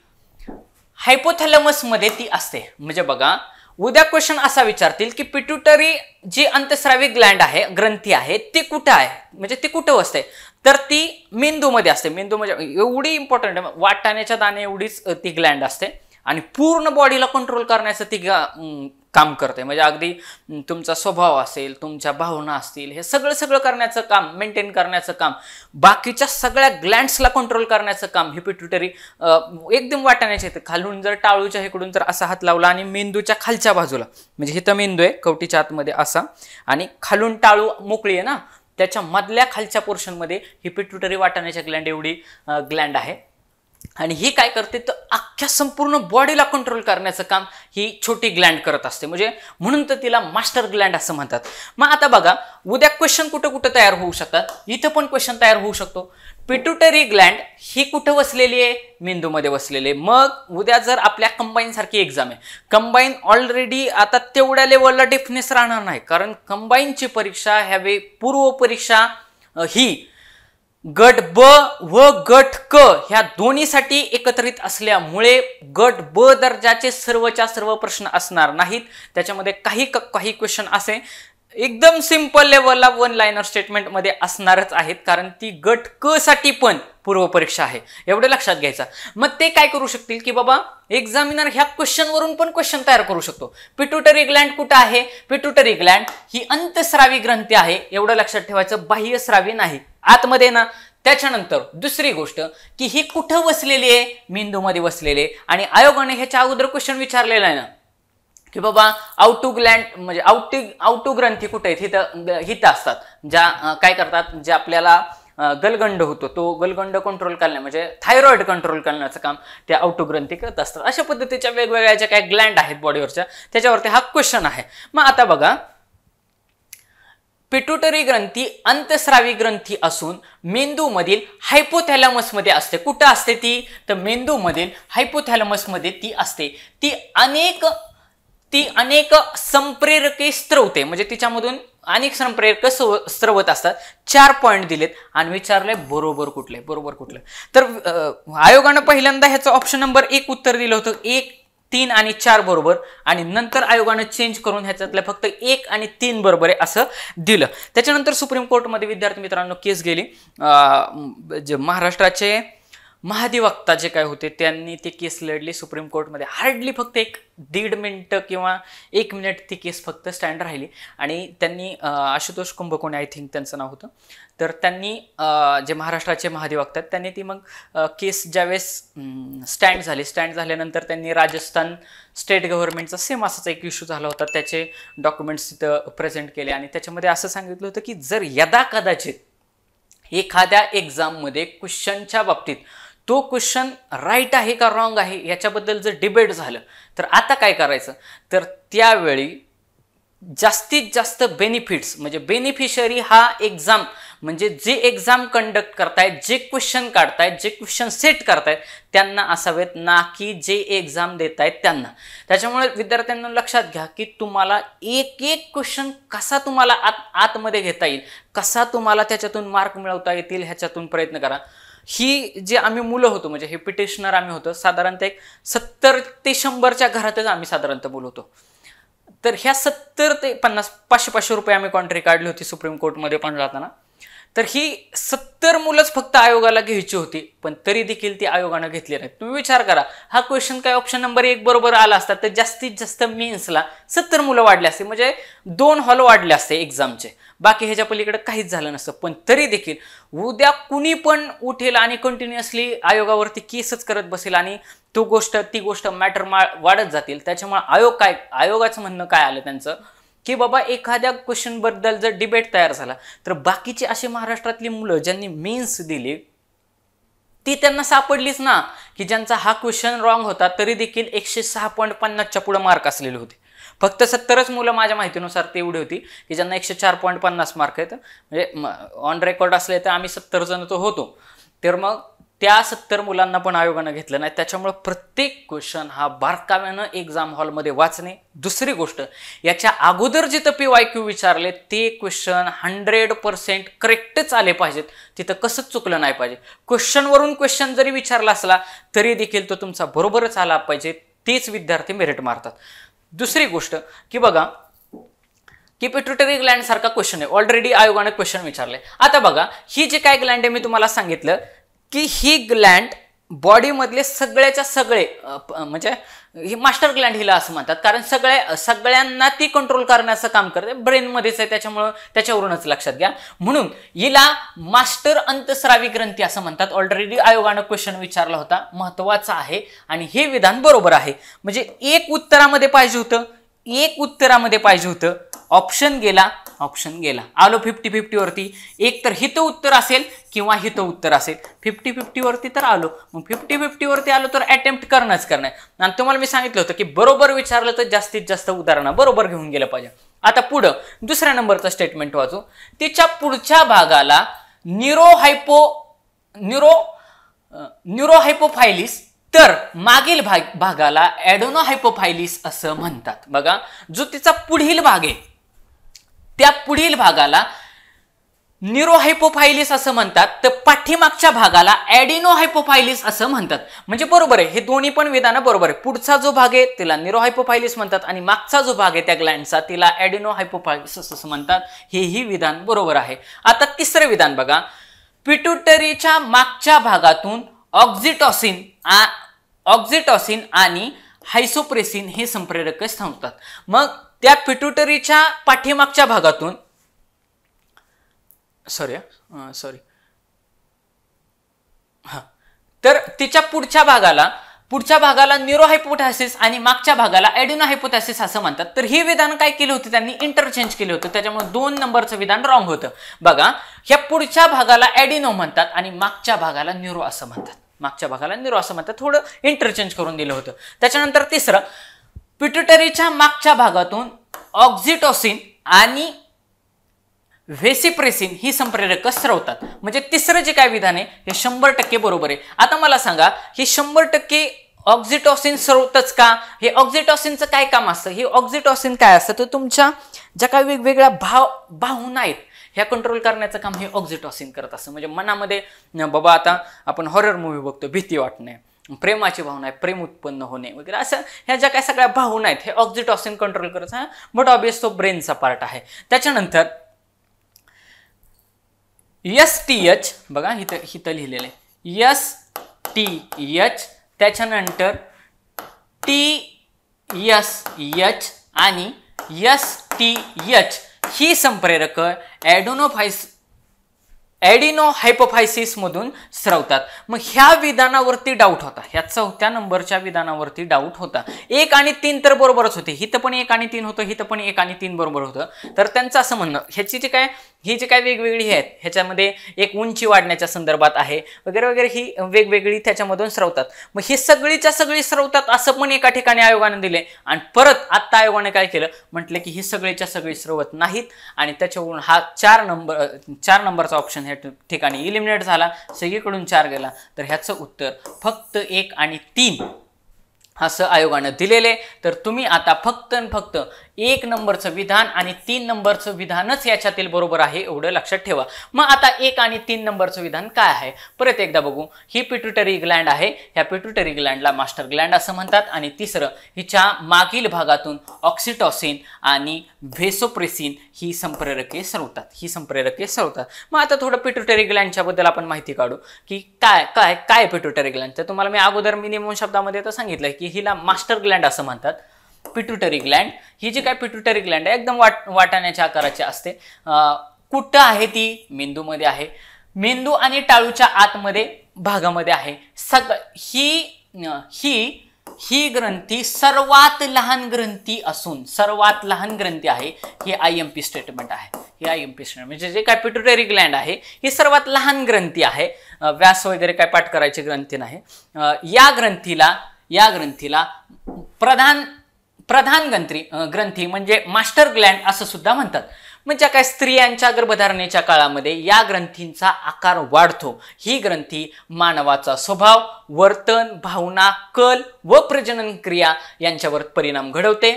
मध्ये ती असते म्हणजे बघा उद्या क्वेश्चन असा विचारतील की पिट्युटरी जी अंतस्रावी ग्लँड आहे ग्रंथी आहे ती कुठं आहे म्हणजे ती कुठं असते तर ती मेंदूमध्ये असते मेंदू म्हणजे एवढी इम्पॉर्टंट आहे वाटाण्याच्या दाणे एवढीच ती ग्लँड असते आणि पूर्ण बॉडीला कंट्रोल करण्याचं ती काम करते म्हणजे अगदी तुमचा स्वभाव असेल तुमच्या भावना असतील हे सगळं सगळं करण्याचं काम मेंटेन करण्याचं काम बाकीच्या सगळ्या ग्लँड्सला कंट्रोल करण्याचं काम हे पिट्युटरी एकदम वाटण्याचे येते खालून जर टाळूच्या हेकडून जर असा हात लावला आणि मेंदूच्या खालच्या बाजूला म्हणजे हिथं मेंदू आहे कवटीच्या आतमध्ये असा आणि खालून टाळू मोकळी आहे ना त्याच्या मधल्या खालच्या पोर्शनमध्ये ही पिट्युटरी वाटाण्याच्या ग्लँड एवढी ग्लँड आहे आणि ही काय करते तर अख्ख्या संपूर्ण बॉडीला कंट्रोल करण्याचं काम ही छोटी ग्लँड करत असते म्हणजे म्हणून तर तिला मास्टर ग्लँड असं म्हणतात मग आता बघा उद्या क्वेश्चन कुठं कुठं तयार होऊ शकतात इथं पण क्वेश्चन तयार होऊ शकतो पिट्युटरी ग्लँड ही कुठं वसलेली आहे मेंदूमध्ये वसलेली आहे मग उद्या जर आपल्या सारखी एक्झाम आहे कंबाईन ऑलरेडी आता तेवढ्या लेवलला डिफनेस राहणार नाही कारण कंबाईनची परीक्षा ह्यावे पूर्व परीक्षा ही गट ब व गट क ह्या दोन्हीसाठी एकत्रित असल्यामुळे गट ब दर्जाचे सर्वच्या सर्व प्रश्न असणार नाहीत त्याच्यामध्ये काही काही क्वेश्चन असे एकदम सिम्पल लेवलला वन स्टेटमेंट स्टेटमेंटमध्ये असणारच आहेत कारण ती गट क साठी पण पूर्वपरीक्षा आहे एवढं लक्षात घ्यायचं मग ते काय करू शकतील की बाबा एक्झामिनर ह्या क्वेश्चनवरून पण क्वेश्चन तयार करू शकतो पिट्युटरी ग्लँड कुठं आहे पिट्युटरी ग्लँड ही अंतस्रावी ग्रंथी आहे एवढं लक्षात ठेवायचं बाह्यस्रावी नाही आतमध्ये ना त्याच्यानंतर दुसरी गोष्ट की ही कुठं वसलेली आहे मेंदूमध्ये वसलेली आहे आणि आयोगाने ह्याच्या अगोदर क्वेश्चन विचारलेला आहे ना की बाबा आउटू ग्लँड म्हणजे आउटी आउटू ग्रंथी कुठे आहेत हित असतात ज्या काय करतात जे आपल्याला गलगंड होतो तो गलगंड कंट्रोल करण्या म्हणजे थायरॉइड कंट्रोल करण्याचं काम ते ग्रंथी करत असतात अशा पद्धतीच्या वेगवेगळ्या ज्या काय ग्लँड आहेत बॉडीवरच्या त्याच्यावरती हा क्वेश्चन आहे मग आता बघा पिट्युटरी ग्रंथी अंतस्रावी ग्रंथी असून मेंदूमधील हायपोथॅलमसमध्ये असते कुठं असते ती तर मेंदूमधील हायपोथॅलमसमध्ये ती असते ती अनेक ती अनेक संप्रेरके स्त्रवते म्हणजे तिच्यामधून अनेक संप्रेरक स्त्रवत असतात चार पॉईंट दिलेत आणि विचारले बरोबर कुठले बरोबर कुठलं तर आयोगानं पहिल्यांदा ह्याचं ऑप्शन नंबर एक उत्तर दिलं होतं एक तीन आणि चार बरोबर आणि नंतर आयोगानं चेंज करून ह्याच्यातलं फक्त एक आणि तीन बरोबर आहे असं दिलं त्याच्यानंतर सुप्रीम कोर्टमध्ये विद्यार्थी मित्रांनो केस गेली जे महाराष्ट्राचे महाधिवक्ता जे काय होते त्यांनी ती केस लढली सुप्रीम कोर्टमध्ये हार्डली फक्त एक दीड मिनटं किंवा एक मिनिट ती केस फक्त स्टँड राहिली आणि त्यांनी आशुतोष कुंभकोणे आय थिंक त्यांचं नाव होतं तर त्यांनी जे महाराष्ट्राचे महाधिवक्ता आहेत त्यांनी ती मग केस ज्यावेळेस स्टँड झाली स्टँड झाल्यानंतर त्यांनी राजस्थान स्टेट गव्हर्नमेंटचा सेम असाच एक इश्यू झाला होता त्याचे डॉक्युमेंट्स तिथं प्रेझेंट केले आणि त्याच्यामध्ये असं सांगितलं होतं की जर यदा कदाचित एखाद्या एक्झाममध्ये क्वेश्चनच्या बाबतीत तो क्वेश्चन राईट आहे का रॉंग आहे याच्याबद्दल जर डिबेट झालं तर आता काय करायचं तर त्यावेळी जास्तीत जास्त बेनिफिट्स म्हणजे बेनिफिशरी हा एक्झाम म्हणजे जे एक्झाम कंडक्ट करतायत जे क्वेश्चन काढतायत जे क्वेश्चन सेट करतायत त्यांना असावेत ना की जे एक्झाम देत आहेत त्यांना त्याच्यामुळे विद्यार्थ्यांना लक्षात घ्या की तुम्हाला एक एक क्वेश्चन कसा तुम्हाला आत आतमध्ये घेता येईल कसा तुम्हाला त्याच्यातून मार्क मिळवता येतील ह्याच्यातून प्रयत्न करा ही जे आम्ही मुलं होतो म्हणजे हे पिटिशनर आम्ही होतो साधारणतः एक सत्तर ते शंभरच्या घरातच आम्ही साधारणतः होतो। तर ह्या सत्तर ते पन्नास पाचशे पाचशे रुपये आम्ही कॉन्ट्री काढली होती सुप्रीम कोर्टमध्ये पण जाताना तर ही सत्तर मुलंच फक्त आयोगाला घ्यायची होती पण तरी देखील ती आयोगानं घेतली नाही तुम्ही विचार करा हा क्वेश्चन काय ऑप्शन नंबर एक बरोबर आला असता तर जास्तीत जास्त मीन्सला सत्तर मुलं वाढले असते म्हणजे दोन हॉल वाढले असते एक्झामचे बाकी ह्याच्या पलीकडे काहीच झालं नसतं पण तरी देखील उद्या कुणी पण उठेल आणि कंटिन्युअसली आयोगावरती केसच करत बसेल आणि तो गोष्ट ती गोष्ट मॅटर मा वाढत जातील त्याच्यामुळे आयोग काय आयोगाचं म्हणणं काय आलं त्यांचं की बाबा एखाद्या क्वेश्चनबद्दल जर डिबेट तयार झाला तर बाकीचे अशी महाराष्ट्रातली मुलं ज्यांनी मेन्स दिली ती त्यांना सापडलीच ना की ज्यांचा हा क्वेश्चन रॉंग होता तरी देखील एकशे सहा पॉईंट पन्नासच्या पुढे मार्क असलेले होते फक्त सत्तरच मुलं माझ्या माहितीनुसार तेवढी होती की ज्यांना एकशे चार पॉईंट पन्नास मार्क आहेत म्हणजे ऑन रेकॉर्ड असले तर आम्ही सत्तर जण तो होतो तर मग त्या सत्तर मुलांना पण आयोगानं घेतलं नाही त्याच्यामुळं प्रत्येक क्वेश्चन हा बारकाव्यानं एक्झाम हॉलमध्ये वाचणे दुसरी गोष्ट याच्या अगोदर जे पी वाय क्यू विचारले ते क्वेश्चन हंड्रेड पर्सेंट करेक्टच आले पाहिजेत तिथं कसंच चुकलं नाही पाहिजे क्वेश्चनवरून क्वेश्चन जरी विचारला असला तरी देखील तो तुमचा बरोबरच आला पाहिजे तेच विद्यार्थी मेरिट मारतात दुसरी गोष्ट की बघा की पिट्युटरी ग्लँड सारखा क्वेश्चन आहे ऑलरेडी आयोगाने क्वेश्चन विचारले आता बघा ही जे काय ग्लँड आहे मी तुम्हाला सांगितलं की ही ग्लँड बॉडीमधले सगळ्याच्या सगळे म्हणजे ही मास्टर ग्लँड हिला असं म्हणतात कारण सगळ्या सगळ्यांना ती कंट्रोल करण्याचं काम करते ब्रेनमध्येच आहे त्याच्यामुळं त्याच्यावरूनच लक्षात घ्या म्हणून हिला मास्टर अंतस्रावी ग्रंथी असं म्हणतात ऑलरेडी आयोगानं क्वेश्चन विचारला होता महत्त्वाचा आहे आणि हे विधान बरोबर आहे म्हणजे एक उत्तरामध्ये पाहिजे होतं एक उत्तरामध्ये पाहिजे होतं ऑप्शन गेला ऑप्शन गेला आलो फिफ्टी फिफ्टीवरती एक तर हित उत्तर असेल किंवा हित उत्तर असेल फिफ्टी फिफ्टीवरती तर आलो मग फिफ्टी फिफ्टीवरती आलो तर अटेम्प्ट करणंच करणं आणि तुम्हाला मी सांगितलं होतं की बरोबर विचारलं तर जास्तीत जास्त उदाहरणं बरोबर घेऊन गेलं पाहिजे आता पुढं दुसऱ्या नंबरचं स्टेटमेंट वाचू तिच्या पुढच्या भागाला neuro hypo neuro neuro hypophysis तर मागील भाग भागाला ॲडोनो हायपोफायलिस असं म्हणतात बघा जो तिचा पुढील भाग आहे त्या पुढील भागाला निरोहायपोफायलिस असं म्हणतात तर पाठीमागच्या भागाला ॲडिनोहायपोफायलिस असं म्हणतात म्हणजे बरोबर आहे हे दोन्ही पण विधानं बरोबर आहे पुढचा जो भाग आहे तिला निरोहायपोफायलिस म्हणतात आणि मागचा जो भाग आहे त्या ग्लँडचा तिला ॲडिनोहायपोफायलिस असं म्हणतात हेही विधान बरोबर आहे आता तिसरं विधान बघा पिट्युटरीच्या मागच्या भागातून ऑक्झिटॉसिन ऑक्झिटॉसिन आणि हायसोप्रेसिन हे संप्रेरक थांबतात मग त्या पिट्युटरीच्या पाठीमागच्या भागातून सॉरी सॉरी हा तर तिच्या पुढच्या भागाला पुढच्या भागाला न्यूरोहायपोथॅसिस आणि मागच्या भागाला ॲडिनोहायपोथॅसिस असं म्हणतात तर हे विधान काय केले होते त्यांनी इंटरचेंज केलं होतं त्याच्यामुळे दोन नंबरचं विधान रॉंग होतं बघा ह्या पुढच्या भागाला ॲडिनो म्हणतात आणि मागच्या भागाला न्यूरो असं म्हणतात मागच्या भागाला न्यूरो असं म्हणतात थोडं इंटरचेंज करून दिलं होतं त्याच्यानंतर तिसरं पिट्युटरीच्या मागच्या भागातून ऑक्झिटोसिन आणि व्हेसिप्रेसिन ही संप्रेरक स्रवतात म्हणजे तिसरं जे काय विधान आहे हे शंभर टक्के बरोबर आहे आता मला सांगा हे शंभर टक्के ऑक्झिटॉसिन स्रवतच का हे ऑक्झिटॉसिनचं काय काम असतं हे ऑक्झिटॉसिन काय असतं तर तुमच्या ज्या काही वेगवेगळ्या भाव भावना आहेत ह्या कंट्रोल करण्याचं काम हे ऑक्झिटॉसिन करत असतं म्हणजे मनामध्ये बाबा आता आपण हॉरर मूवी बघतो भीती वाटणे प्रेमाची भावना आहे प्रेम उत्पन्न होणे वगैरे असं ह्या ज्या काय सगळ्या भावना आहेत हे ऑक्झिटॉसिन कंट्रोल करत हा बट ऑबियस तो ब्रेनचा पार्ट आहे त्याच्यानंतर यस टी एच बघा हिथं हिथं लिहिलेलं आहे एस टी एच त्याच्यानंतर टी एस एच आणि यस टी एच ही संप्रेरक ॲडोनोफाईस ॲडिनो हायपोफायसिसमधून स्रवतात मग ह्या विधानावरती डाऊट होता ह्या चौथ्या नंबरच्या विधानावरती डाऊट होता एक आणि तीन तर बरोबरच होते हिथं पण एक आणि तीन होतं हिथं पण एक आणि तीन बरोबर होतं तर त्यांचं असं म्हणणं ह्याची जी काय ही जी काय वेगवेगळी आहेत ह्याच्यामध्ये एक उंची वाढण्याच्या संदर्भात आहे वगैरे वगैरे ही वेगवेगळी त्याच्यामधून स्रवतात मग ही सगळीच्या सगळी स्रवतात असं पण एका ठिकाणी आयोगाने दिले आणि परत आत्ता आयोगाने काय केलं म्हटलं की ही सगळीच्या सगळी स्रवत नाहीत आणि त्याच्यावरून हा चार नंबर चार नंबरचा ऑप्शन ह्या ठिकाणी इलिमिनेट झाला सगळीकडून चार गेला तर ह्याचं उत्तर फक्त एक आणि तीन असं आयोगानं दिलेले तर तुम्ही आता फक्त आणि फक्त एक नंबरचं विधान आणि तीन नंबरचं विधानच याच्यातील बरोबर आहे एवढं लक्षात ठेवा मग आता एक आणि तीन नंबरचं विधान काय आहे परत एकदा बघू ही पिट्युटरी ग्लँड आहे ह्या पिट्युटरी ग्लँडला मास्टर ग्लँड असं म्हणतात आणि तिसरं हिच्या मागील भागातून ऑक्सिटॉसिन आणि व्हेसोप्रेसिन ही संप्रेरके सरवतात ही संप्रेरके सरवतात मग आता थोडं पिट्युटरी ग्लँडच्याबद्दल आपण माहिती काढू की काय काय काय पिट्युटरी ग्लँड तर तुम्हाला मी अगोदर मिनिमम शब्दामध्ये तर सांगितलं की की हिला मास्टर ग्लँड असं म्हणतात पिट्युटरी ग्लँड ही जी काय पिट्युटरी ग्लँड आहे एकदम वाट वाटाण्याच्या आकाराची असते कुठं आहे ती मेंदूमध्ये आहे मेंदू आणि टाळूच्या आतमध्ये भागामध्ये आहे सग ही ही ही ग्रंथी सर्वात लहान ग्रंथी असून सर्वात लहान ग्रंथी आहे ही आय एम पी स्टेटमेंट आहे ही आय एम पी स्टेटमेंट म्हणजे जे काय पिट्युटरी ग्लँड आहे ही सर्वात लहान ग्रंथी आहे व्यास वगैरे काय पाठ करायची ग्रंथी नाही या ग्रंथीला या ग्रंथीला प्रधान प्रधान ग्रंथी ग्रंथी म्हणजे मास्टर ग्लँड असं सुद्धा म्हणतात म्हणजे काय स्त्रियांच्या गर्भधारणेच्या काळामध्ये या ग्रंथींचा आकार वाढतो ही ग्रंथी मानवाचा स्वभाव वर्तन भावना कल व प्रजनन क्रिया यांच्यावर परिणाम घडवते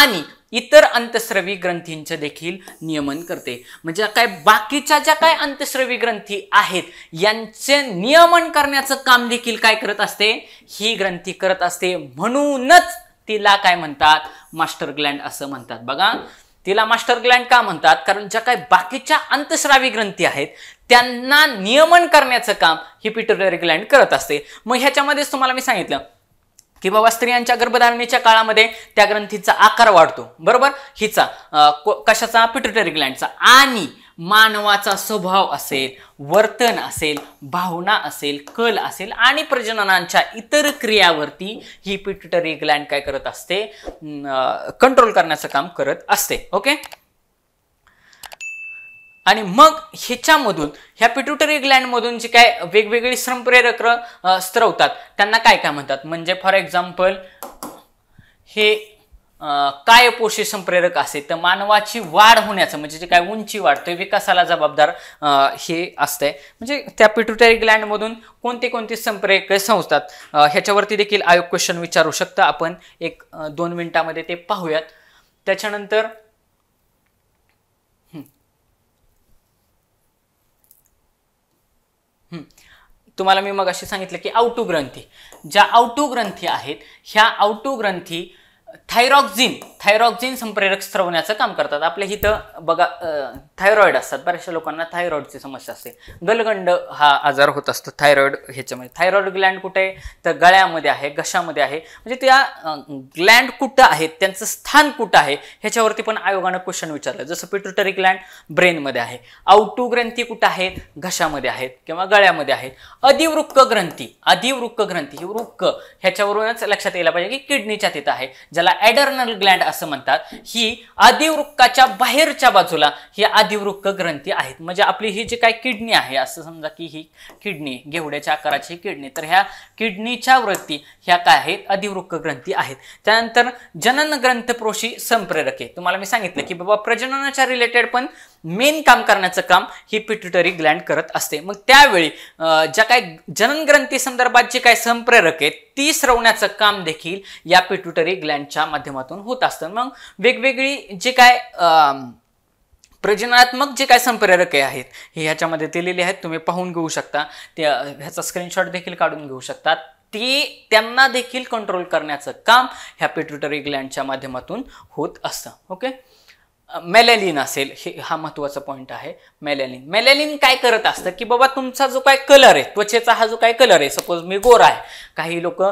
आणि इतर अंतस्रवी ग्रंथींचं देखील नियमन करते म्हणजे काय बाकीच्या ज्या काय अंतस्रवी ग्रंथी आहेत यांचे नियमन करण्याचं काम देखील काय करत असते ही ग्रंथी करत असते म्हणूनच तिला काय म्हणतात मास्टर ग्लँड असं म्हणतात बघा तिला मास्टर ग्लँड का म्हणतात कारण ज्या काय बाकीच्या अंतस्रावी ग्रंथी आहेत त्यांना नियमन करण्याचं काम ही पिटररी ग्लँड करत असते मग ह्याच्यामध्येच तुम्हाला मी सांगितलं की बाबा स्त्रियांच्या गर्भधारणेच्या काळामध्ये त्या ग्रंथीचा आकार वाढतो बरोबर हिचा कशाचा पिटरी ग्लँडचा आणि मानवाचा स्वभाव असेल वर्तन असेल भावना असेल कल असेल आणि प्रजननांच्या इतर क्रियावरती ही पिटरी ग्लँड काय करत असते कंट्रोल करण्याचं काम करत असते ओके आणि मग ह्याच्यामधून ह्या पिट्युटरी ग्लँडमधून जी काय वेगवेगळी संप्रेरक स्त्रवतात त्यांना काय काय म्हणतात म्हणजे फॉर एक्झाम्पल हे काय पोषी संप्रेरक असे तर मानवाची वाढ होण्याचं म्हणजे जे काय उंची वाढते विकासाला जबाबदार हे असतंय म्हणजे त्या पिट्युटरी ग्लँडमधून कोणते कोणते संप्रेरक संस्थात ह्याच्यावरती देखील आयोग क्वेश्चन विचारू शकता आपण एक दोन मिनिटामध्ये ते पाहूयात त्याच्यानंतर तुम्हाला मी मग अशी सांगितलं की आउटू ग्रंथी ज्या आउटू ग्रंथी आहेत ह्या आउटू ग्रंथी थायरॉक्झिन थायरॉक्झिन संप्रेरक स्त्रवण्याचं काम करतात आपल्या इथं बघा थायरॉइड असतात बऱ्याचशा लोकांना थायरॉइडची समस्या असते गलगंड हा आजार होत असतो थायरॉइड ह्याच्यामध्ये थायरॉइड ग्लँड कुठे आहे तर गळ्यामध्ये आहे घशामध्ये आहे म्हणजे त्या ग्लँड कुठं आहेत त्यांचं स्थान कुठं आहे ह्याच्यावरती पण आयोगानं क्वेश्चन विचारलं जसं पिट्युटरी ग्लँड ब्रेनमध्ये आहे आउटू ग्रंथी कुठं आहेत घशामध्ये आहेत किंवा गळ्यामध्ये आहेत अधिवृक्क ग्रंथी अधिवृक्क ग्रंथी ही वृक्क ह्याच्यावरूनच लक्षात यायला पाहिजे की किडनीच्या तिथं आहे ज्याला ॲडर्नल ग्लँड असं म्हणतात ही अधिवृक्काच्या बाहेरच्या बाजूला ही अधिवृक्क ग्रंथी आहेत म्हणजे आपली ही जी काय किडनी आहे असं समजा की ही किडनी घेवड्याच्या आकाराची किडनी तर ह्या किडनीच्या वृत्ती ह्या काय आहेत अधिवृक्क ग्रंथी आहेत त्यानंतर जनन ग्रंथप्रोशी संप्रेरक आहे तुम्हाला मी सांगितलं की बाबा प्रजननाच्या रिलेटेड पण मेन काम करण्याचं काम ही पिट्युटरी ग्लँड करत असते मग त्यावेळी ज्या काय जनन ग्रंथी संदर्भात जे काय संप्रेरक आहेत ती स्रवण्याचं काम देखील या पिट्युटरी ग्लँडच्या माध्यमातून होत असतं मग वेगवेगळी जे काय प्रजननात्मक जे काय संप्रेरके आहेत हे ह्याच्यामध्ये दिलेले आहेत तुम्ही पाहून घेऊ शकता त्या ह्याचा स्क्रीनशॉट देखील काढून घेऊ शकता ती त्यांना देखील कंट्रोल करण्याचं काम ह्या पिट्युटरी ग्लँडच्या माध्यमातून होत असतं ओके मेलेलिन असेल हे हा महत्वाचा पॉईंट आहे मेलेलिन मेलेलिन काय करत असतं की बाबा तुमचा जो काय कलर आहे त्वचेचा हा जो काय कलर आहे सपोज मी गोरा आहे काही लोक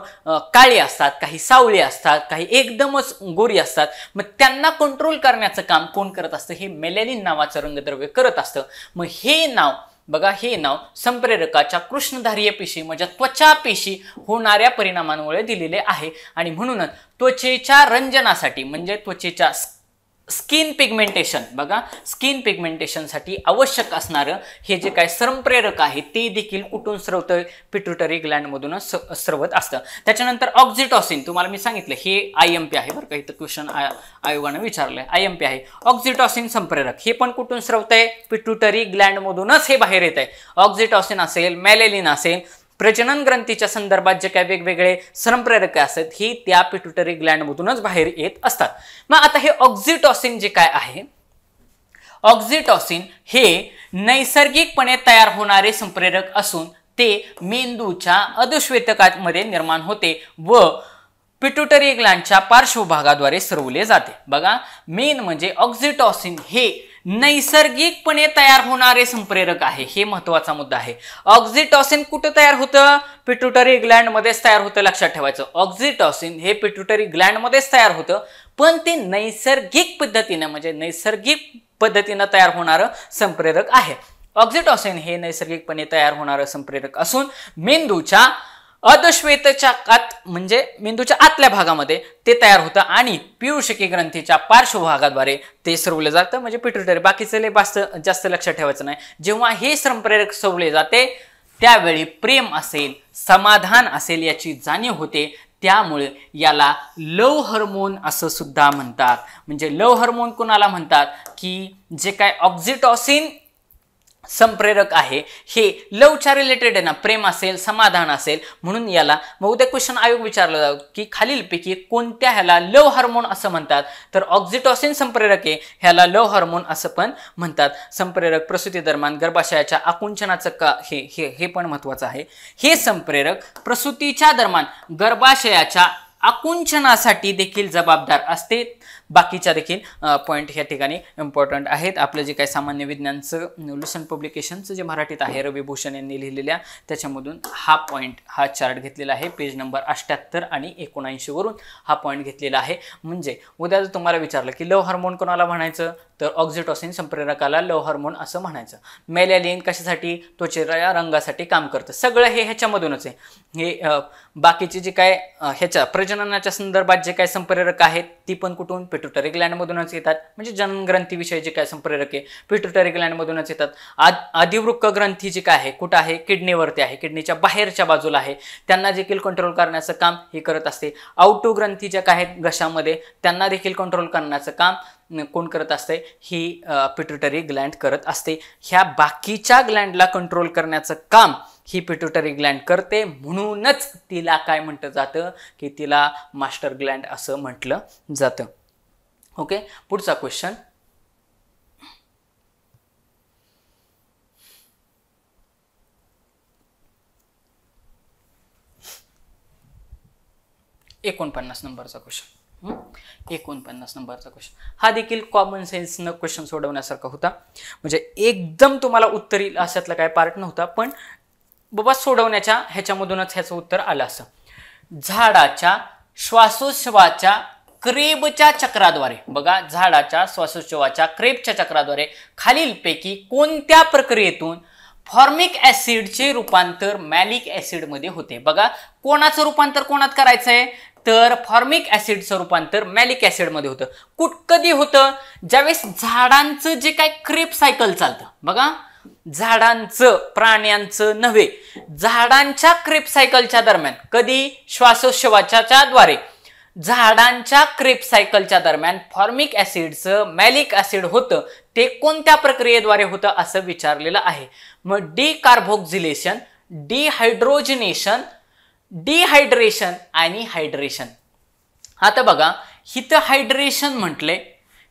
काळी असतात काही सावळी असतात काही एकदमच गोरी असतात मग त्यांना कंट्रोल करण्याचं काम कोण करत असतं हे मेलेलिन नावाचं रंगद्रव्य करत असतं मग हे नाव बघा हे नाव संप्रेरकाच्या कृष्णधारीय पेशी म्हणजे त्वचा पेशी होणाऱ्या परिणामांमुळे दिलेले आहे आणि म्हणूनच त्वचेच्या रंजनासाठी म्हणजे त्वचेच्या स्किन पिगमेंटेशन बघा स्किन पिगमेंटेशनसाठी आवश्यक असणारं हे जे काय संप्रेरक आहे ते देखील कुठून स्रवतं पिट्युटरी ग्लँडमधूनच स्रवत असतं त्याच्यानंतर ऑक्झिटॉसिन तुम्हाला मी सांगितलं हे आय एम पी आहे बरं का इथं क्वेश्चन आयोगानं विचारलं आय एम पी आहे ऑक्झिटॉसिन संप्रेरक हे पण कुठून स्रवत आहे पिट्युटरी ग्लँडमधूनच हे बाहेर येत आहे ऑक्झिटॉसिन असेल मॅलेलिन असेल प्रजनन ग्रंथीच्या संदर्भात जे काय वेगवेगळे संप्रेरक असतात ही त्या पिट्युटरी ग्लँडमधूनच बाहेर येत असतात मग आता हे ऑक्झिटॉसिन जे काय आहे ऑक्झिटॉसिन हे नैसर्गिकपणे तयार होणारे संप्रेरक असून ते मेंदूच्या अधुश्वेतकामध्ये निर्माण होते व पिट्युटरी ग्लँडच्या पार्श्वभागाद्वारे सरवले जाते बघा मेन म्हणजे ऑक्झिटॉसिन हे नैसर्गिकपणे तयार होणारे संप्रेरक आहे हे महत्वाचा मुद्दा आहे ऑक्झिटॉसिन कुठं तयार होतं पिट्युटरी ग्लँडमध्येच तयार होतं लक्षात ठेवायचं ऑक्झिटॉसिन हे पिट्युटरी ग्लँडमध्येच तयार होतं पण ते नैसर्गिक पद्धतीनं म्हणजे नैसर्गिक पद्धतीनं तयार होणारं संप्रेरक आहे ऑक्झिटॉसिन हे नैसर्गिकपणे तयार होणारं संप्रेरक असून मेंदूच्या कात म्हणजे मेंदूच्या आतल्या भागामध्ये ते तयार होतं आणि पियुषकी ग्रंथीच्या पार्श्वभागाद्वारे ते स्रवले जातं म्हणजे पिट्युटरी बाकीचे बास्त जास्त लक्षात ठेवायचं नाही जेव्हा हे संप्रेरक सरवले जाते त्यावेळी प्रेम असेल समाधान असेल याची जाणीव होते त्यामुळे याला लव हार्मोन असं सुद्धा म्हणतात म्हणजे लव हार्मोन कोणाला म्हणतात की जे काय ऑक्झिटॉसिन संप्रेरक आहे हे लवच्या रिलेटेड आहे ना प्रेम असेल समाधान असेल म्हणून याला उद्या क्वेश्चन आयोग विचारला जाऊ की खालीलपैकी कोणत्या ह्याला लव हार्मोन असं म्हणतात तर ऑक्झिटॉसिन संप्रेरक आहे ह्याला लव हार्मोन असं पण म्हणतात संप्रेरक प्रसूती दरम्यान गर्भाशयाच्या आकुंचनाचं का हे हे हे पण महत्वाचं आहे हे संप्रेरक प्रसूतीच्या दरम्यान गर्भाशयाच्या आकुंचनासाठी देखील जबाबदार असते बाकीच्या देखील पॉईंट ह्या ठिकाणी इम्पॉर्टंट आहेत आपलं जे काय सामान्य विज्ञानचं लुसन पब्लिकेशनचं जे मराठीत आहे रविभूषण यांनी लिहिलेल्या त्याच्यामधून हा पॉईंट हा चार्ट घेतलेला आहे पेज नंबर अठ्ठ्याहत्तर आणि एकोणऐंशीवरून हा पॉईंट घेतलेला आहे म्हणजे उद्या जर तुम्हाला विचारलं की लव हार्मोन कोणाला म्हणायचं तर ऑक्झिटॉसिन संप्रेरकाला लव हार्मोन असं म्हणायचं मेलॅलिन कशासाठी त्वचेच्या रंगासाठी काम करतं सगळं हे ह्याच्यामधूनच आहे हे बाकीचे जे काय ह्याच्या प्रजननाच्या संदर्भात जे काय संप्रेरक आहेत ती पण कुठून पिट्युटरी ग्लँडमधूनच येतात म्हणजे जनग्रंथीविषयी जे काय संप्रेरक आहे पिट्युटरी ग्लँडमधूनच येतात आद आदिवृक्क ग्रंथी जी काय आहे कुठं आहे किडनीवरती आहे किडनीच्या बाहेरच्या बाजूला आहे त्यांना देखील कंट्रोल करण्याचं काम हे करत असते आउटू ग्रंथी ज्या काय आहेत घशामध्ये त्यांना देखील कंट्रोल करण्याचं काम कोण करत असते ही पिट्युटरी ग्लँड करत असते ह्या बाकीच्या ग्लँडला कंट्रोल करण्याचं काम ही पिट्युटरी ग्लँड करते म्हणूनच तिला काय म्हटलं जातं की तिला मास्टर ग्लँड असं म्हटलं जातं ओके पुढचा क्वेश्चन एकोणपन्नास नंबरचा क्वेश्चन एकोणपन्नास नंबरचा क्वेश्चन हा देखील कॉमन सेन्सनं क्वेश्चन सोडवण्यासारखा होता म्हणजे एकदम तुम्हाला उत्तर येईल अशातला काय पार्ट नव्हता पण बाबा सोडवण्याच्या ह्याच्यामधूनच ह्याचं उत्तर आलं असं झाडाच्या श्वासोश्वाच्या क्रेबच्या चक्राद्वारे बघा झाडाच्या श्वासोच्छवाच्या क्रेबच्या चक्राद्वारे खालीलपैकी कोणत्या प्रक्रियेतून फॉर्मिक ॲसिडचे रूपांतर मॅलिक ॲसिडमध्ये होते बघा कोणाचं रूपांतर कोणात करायचं आहे तर फॉर्मिक ॲसिडचं रूपांतर मॅलिक ॲसिडमध्ये होतं कुठ कधी होतं ज्यावेळेस झाडांचं जे काय क्रेप सायकल चालतं बघा झाडांचं प्राण्यांचं नव्हे झाडांच्या क्रेप सायकलच्या दरम्यान कधी श्वासोच्छवाच्या द्वारे झाडांच्या क्रेप सायकलच्या दरम्यान फॉर्मिक ऍसिडचं मॅलिक ऍसिड होतं ते कोणत्या प्रक्रियेद्वारे होतं असं विचारलेलं आहे मग डी कार्बोक्झिलेशन डिहायड्रोजिनेशन डिहायड्रेशन आणि हायड्रेशन आता बघा हिथं हायड्रेशन म्हटले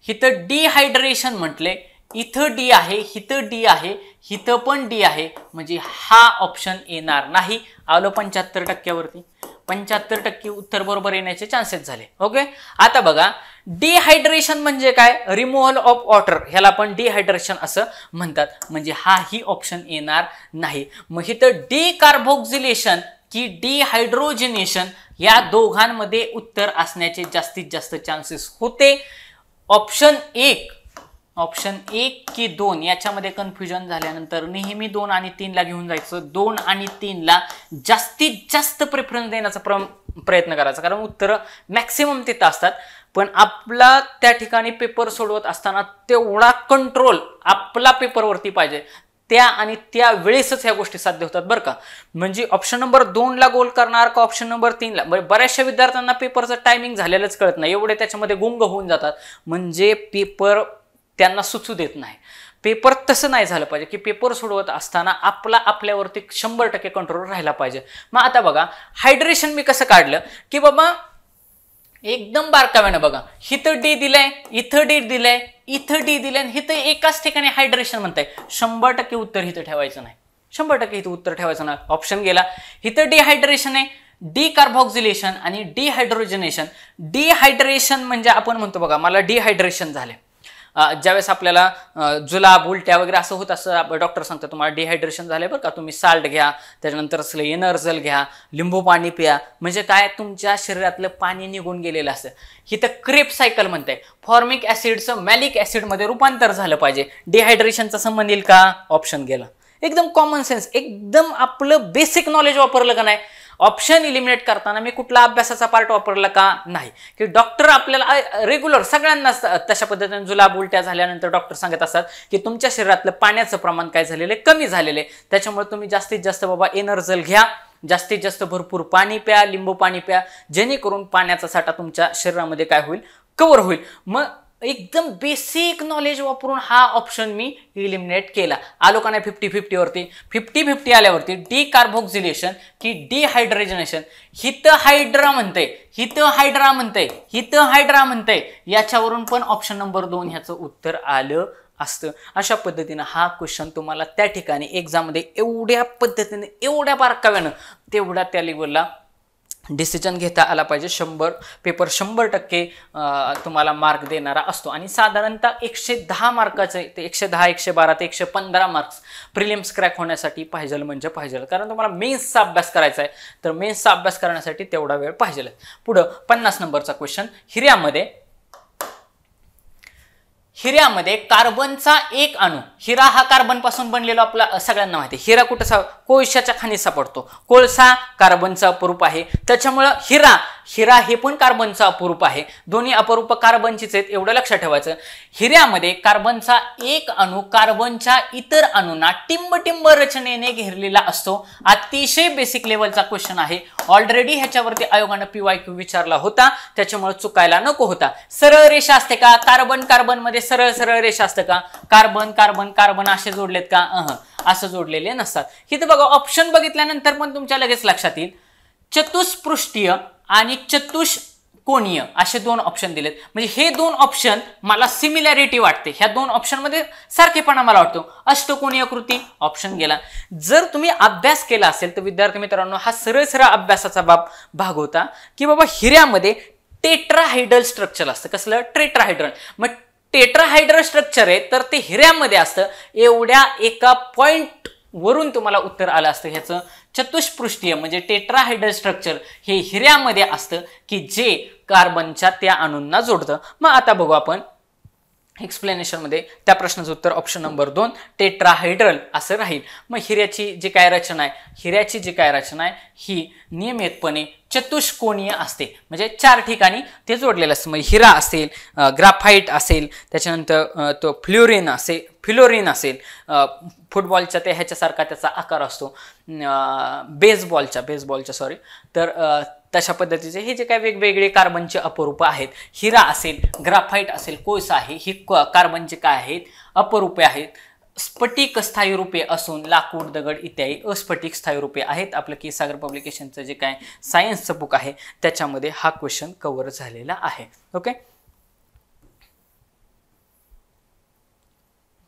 हिथं डिहायड्रेशन म्हटले इथं डी आहे हिथं डी आहे हिथं पण डी आहे म्हणजे हा ऑप्शन येणार नाही आलो पंच्याहत्तर टक्क्यावरती पंच्याहत्तर टक्के उत्तर बरोबर येण्याचे चान्सेस झाले ओके आता बघा डिहायड्रेशन म्हणजे काय रिमूव्हल ऑफ वॉटर ह्याला आपण डिहायड्रेशन असं म्हणतात म्हणजे हा ही ऑप्शन येणार नाही मग इथं डिकार्बोक्झिलेशन की डिहायड्रोजिनेशन या दोघांमध्ये उत्तर असण्याचे जास्तीत जास्त चान्सेस होते ऑप्शन एक ऑप्शन एक की दोन याच्यामध्ये कन्फ्युजन झाल्यानंतर नेहमी दोन आणि तीनला घेऊन जायचं दोन आणि तीनला जास्तीत जास्त प्रेफरन्स देण्याचा प्र प्रयत्न करायचा कारण उत्तरं मॅक्सिमम तिथं असतात पण आपला त्या ठिकाणी पेपर सोडवत असताना तेवढा कंट्रोल आपला पेपरवरती पाहिजे त्या आणि त्या वेळेसच ह्या गोष्टी साध्य होतात बरं का म्हणजे ऑप्शन नंबर दोनला गोल करणार का ऑप्शन नंबर तीनला म्हणजे बऱ्याचशा विद्यार्थ्यांना पेपरचं टायमिंग झालेलंच कळत नाही एवढे त्याच्यामध्ये गुंग होऊन जातात म्हणजे पेपर त्यांना सुचू देत नाही पेपर तसं नाही झालं पाहिजे की पेपर सोडवत असताना आपला आपल्यावरती शंभर टक्के कंट्रोल राहिला पाहिजे मग आता बघा हायड्रेशन मी कसं काढलं की बाबा एकदम बारकाव्यानं बघा हिथं डी दिलंय इथं डी दिलंय इथं डी दिलंय आणि हिथं एकाच ठिकाणी हायड्रेशन म्हणताय शंभर टक्के उत्तर हिथं ठेवायचं नाही शंभर टक्के इथं उत्तर ठेवायचं नाही ऑप्शन गेला हिथं डिहायड्रेशन आहे डिकार्बॉक्झिलेशन आणि डिहायड्रोजनेशन डिहायड्रेशन म्हणजे आपण म्हणतो बघा मला डिहायड्रेशन झालं ज्यावेळेस आपल्याला जुलाब उलट्या वगैरे असं होत असं डॉक्टर सांगतात तुम्हाला डिहायड्रेशन झालं बरं का तुम्ही साल्ट घ्या त्याच्यानंतर असलं एनर्जल घ्या लिंबू पाणी प्या म्हणजे काय तुमच्या शरीरातलं पाणी निघून गेलेलं असतं ही तर क्रेप सायकल म्हणते फॉर्मिक ऍसिडचं मॅलिक ॲसिडमध्ये रूपांतर झालं पाहिजे डिहायड्रेशनचा संबंध येईल का ऑप्शन गेला एकदम कॉमन सेन्स एकदम आपलं बेसिक नॉलेज वापरलं का नाही ऑप्शन इलिमिनेट करताना मी कुठला अभ्यासाचा पार्ट वापरला का नाही की डॉक्टर आपल्याला रेग्युलर सगळ्यांना तशा पद्धतीने जुलाब उलट्या झाल्यानंतर डॉक्टर सांगत असतात की तुमच्या शरीरातलं पाण्याचं प्रमाण काय झालेलं आहे कमी झालेलं आहे त्याच्यामुळे तुम्ही जास्तीत जास्त बाबा एनर्जल घ्या जास्तीत जास्त भरपूर पाणी प्या लिंबू पाणी प्या जेणेकरून पाण्याचा साठा तुमच्या शरीरामध्ये काय होईल कवर होईल मग एकदम बेसिक नॉलेज वापरून हा ऑप्शन मी इलिमिनेट केला आलो का नाही फिफ्टी फिफ्टीवरती फिफ्टी फिफ्टी आल्यावरती डी कार्बोक्झिलेशन की डिहायड्रेजनेशन हित हायड्रा म्हणते हित हायड्रा म्हणते हित हायड्रा म्हणते याच्यावरून पण ऑप्शन नंबर दोन ह्याचं उत्तर आलं असतं अशा पद्धतीनं हा क्वेश्चन तुम्हाला त्या ठिकाणी एक्झाममध्ये एवढ्या पद्धतीने एवढ्या बारकाव्यानं तेवढ्या त्या लेवलला डिसिजन घेता आला पाहिजे शंभर पेपर शंभर टक्के तुम्हाला मार्क देणारा असतो आणि साधारणतः एकशे दहा मार्काचे ते एकशे दहा एकशे बारा ते एकशे पंधरा मार्क्स प्रिलिम्स क्रॅक होण्यासाठी पाहिजे म्हणजे पाहिजे कारण तुम्हाला मेन्सचा अभ्यास करायचा आहे तर मेन्सचा अभ्यास करण्यासाठी तेवढा वेळ पाहिजेल पुढं पन्नास नंबरचा क्वेश्चन हिऱ्यामध्ये हिऱ्यामध्ये कार्बनचा एक अणू हिरा हा कार्बन पासून बनलेला आपला सगळ्यांना माहिती हिरा कुठं सा कोळशाच्या खाणी सापडतो कोळसा कार्बनचा प्रूप आहे त्याच्यामुळं हिरा हिरा हे पण कार्बनचं अपरूप आहे दोन्ही अपरूप कार्बनचीच आहेत एवढं लक्षात ठेवायचं हिऱ्यामध्ये कार्बनचा एक अणू कार्बनच्या इतर अणूंना टिंबटिंब रचनेने घेरलेला असतो अतिशय बेसिक लेवलचा क्वेश्चन आहे ऑलरेडी ह्याच्यावरती आयोगानं पीवाय क्यू विचारला होता त्याच्यामुळे चुकायला नको होता सरळ रेषा असते का कार्बन कार्बन मध्ये सरळ सरळ रेषा असते का कार्बन कार्बन कार्बन असे जोडलेत का अह असं जोडलेले नसतात इथं बघा ऑप्शन बघितल्यानंतर पण तुमच्या लगेच लक्षात येईल चतुष्पृष्टीय आणि चतुष कोणीय असे दोन ऑप्शन दिलेत म्हणजे हे दोन ऑप्शन मला सिमिलॅरिटी वाटते ह्या दोन ऑप्शनमध्ये सारखेपणा मला वाटतो अष्टकोणीय कृती ऑप्शन गेला जर तुम्ही अभ्यास केला असेल तर विद्यार्थी मित्रांनो हा सरळ सरळ अभ्यासाचा बाब भाग होता की बाबा हिऱ्यामध्ये टेट्राहायड्रल स्ट्रक्चर असतं कसलं टेट्राहायड्रल मग टेट्राहायड्रल स्ट्रक्चर आहे तर ते हिऱ्यामध्ये असतं एवढ्या एका पॉइंट वरून तुम्हाला उत्तर आलं असतं ह्याचं चतुष्पृष्टीय म्हणजे टेट्राहायड्रल स्ट्रक्चर हे हिऱ्यामध्ये असतं की जे कार्बनच्या त्या अणूंना जोडतं मग आता बघू आपण एक्सप्लेनेशनमध्ये त्या प्रश्नाचं उत्तर ऑप्शन नंबर दोन टेट्राहायड्रल असं राहील मग हिऱ्याची जी काय रचना आहे हिऱ्याची जी काय रचना आहे ही नियमितपणे चतुष्कोणीय असते म्हणजे चार ठिकाणी ते जोडलेलं असतं मग हिरा असेल ग्राफाईट असेल त्याच्यानंतर तो फ्ल्युरिन असेल फिलोरीन असेल फुटबॉलच्या त्या ह्याच्यासारखा त्याचा आकार असतो बेसबॉलच्या बेसबॉलच्या सॉरी तर तशा पद्धतीचे हे जे काय वेगवेगळे कार्बनचे अपरूप आहेत हिरा असेल ग्राफाईट असेल कोयसा आहे ही कार्बनचे काय आहेत अपरूपे आहेत स्फटिक स्थायी रूपे असून लाकूड दगड इत्यादी अस्फटिक स्थायी रूपे आहेत आपलं की सागर पब्लिकेशनचं जे काय सायन्सचं बुक आहे त्याच्यामध्ये हा क्वेश्चन कव्हर झालेला आहे ओके